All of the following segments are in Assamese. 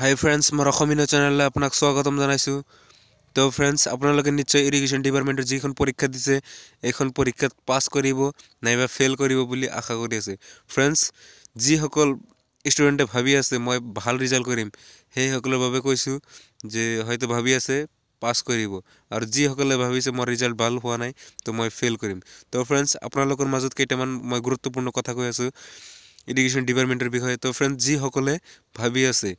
হাই ফ্ৰেণ্ডছ মোৰ অসমীয়া চেনেললৈ আপোনাক স্বাগতম জনাইছোঁ তো ফ্ৰেণ্ডছ আপোনালোকে নিশ্চয় ইৰিগেশ্যন ডিপাৰ্টমেণ্টৰ যিখন পৰীক্ষা দিছে এইখন পৰীক্ষাত পাছ কৰিব নাইবা ফেইল কৰিব বুলি আশা কৰি আছে ফ্ৰেণ্ডছ যিসকল ষ্টুডেণ্টে ভাবি আছে মই ভাল ৰিজাল্ট কৰিম সেইসকলৰ বাবে কৈছোঁ যে হয়তো ভাবি আছে পাছ কৰিব আৰু যিসকলে ভাবিছে মোৰ ৰিজাল্ট ভাল হোৱা নাই তো মই ফেইল কৰিম তো ফ্ৰেণ্ডছ আপোনালোকৰ মাজত কেইটামান মই গুৰুত্বপূৰ্ণ কথা কৈ আছোঁ ইডুকেশ্যন ডিপাৰ্টমেণ্টৰ বিষয়ে তো ফ্ৰেণ্ডছ যিসকলে ভাবি আছে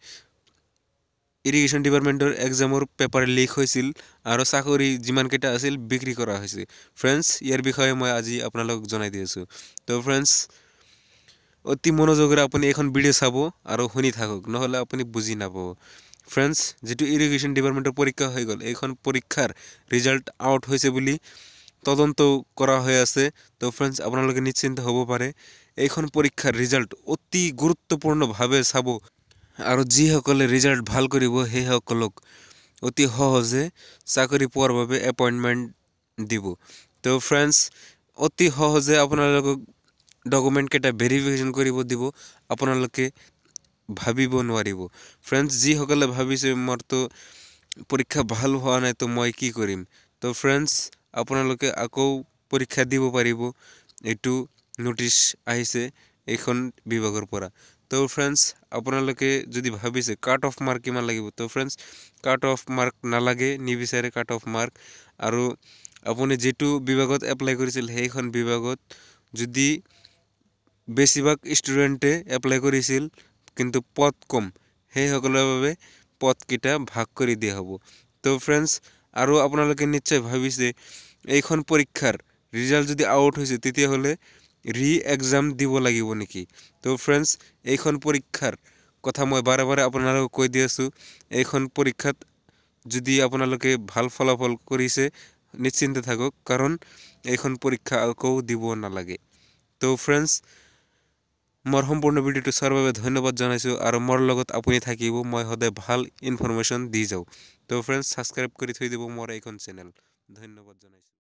ইৰিগেশ্যন ডিপাৰ্টমেণ্টৰ এক্সামৰ পেপাৰ লিক হৈছিল আৰু চাকৰি যিমানকেইটা আছিল বিক্ৰী কৰা হয়েছে ফ্ৰেণ্ডছ ইয়াৰ বিষয়ে মই আজি আপোনালোকক জনাই দি আছোঁ তো ফ্ৰেণ্ডছ অতি মনোযোগেৰে আপুনি এইখন ভিডিঅ' চাব আৰু শুনি থাকক নহলে আপুনি বুজি নাপাব ফ্ৰেণ্ডছ যিটো ইৰিগেশ্যন ডিপাৰ্টমেণ্টৰ পৰীক্ষা হৈ গ'ল এইখন পৰীক্ষাৰ ৰিজাল্ট আউট হৈছে বুলি তদন্ত কৰা হৈ আছে তো ফ্ৰেণ্ডছ আপোনালোকে নিশ্চিন্ত হব পাৰে এইখন পৰীক্ষাৰ ৰিজাল্ট অতি গুৰুত্বপূৰ্ণভাৱে চাব আৰু যিসকলে ৰিজাল্ট ভাল কৰিব সেইসকলক অতি সহজে চাকৰি পোৱাৰ বাবে এপইণ্টমেণ্ট দিব তো ফ্ৰেণ্ডছ অতি সহজে আপোনালোকক ডকুমেণ্টকেইটা ভেৰিফিকেশ্যন কৰিব দিব আপোনালোকে ভাবিব নোৱাৰিব ফ্ৰেণ্ডছ যিসকলে ভাবিছে মোৰতো পৰীক্ষা ভাল হোৱা নাই তো মই কি কৰিম তো ফ্ৰেণ্ডছ আপোনালোকে আকৌ পৰীক্ষা দিব পাৰিব এইটো নটিছ আহিছে এইখন বিভাগৰ পৰা তো ফ্ৰেণ্ডছ আপোনালোকে যদি ভাবিছে কাট অফ মাৰ্ক কিমান লাগিব তো ফ্ৰেণ্ডছ কাট অফ মাৰ্ক নালাগে নিবিচাৰে কাট অফ মাৰ্ক আৰু আপুনি যিটো বিভাগত এপ্লাই কৰিছিল সেইখন বিভাগত যদি বেছিভাগ ষ্টুডেণ্টে এপ্লাই কৰিছিল কিন্তু পদ কম সেইসকলৰ বাবে পদকেইটা ভাগ কৰি দিয়া হ'ব তো ফ্ৰেণ্ডছ আৰু আপোনালোকে নিশ্চয় ভাবিছে এইখন পৰীক্ষাৰ ৰিজাল্ট যদি আউট হৈছে তেতিয়াহ'লে ৰি এগজাম দিব লাগিব নেকি তো ফ্ৰেণ্ডছ এইখন পৰীক্ষাৰ কথা মই বাৰে বাৰে আপোনালোকক কৈ দি আছোঁ এইখন পৰীক্ষাত যদি আপোনালোকে ভাল ফলাফল কৰিছে নিশ্চিন্ত থাকক কাৰণ এইখন পৰীক্ষা আকৌ দিব নালাগে তো ফ্ৰেণ্ডছ মোৰ সম্পূৰ্ণ ভিডিঅ'টো চোৱাৰ বাবে ধন্যবাদ জনাইছোঁ আৰু মোৰ লগত আপুনি থাকিব মই সদায় ভাল ইনফৰ্মেশ্যন দি যাওঁ তো ফ্ৰেণ্ডছ ছাবস্ক্ৰাইব কৰি থৈ দিব মোৰ এইখন চেনেল ধন্যবাদ জনাইছোঁ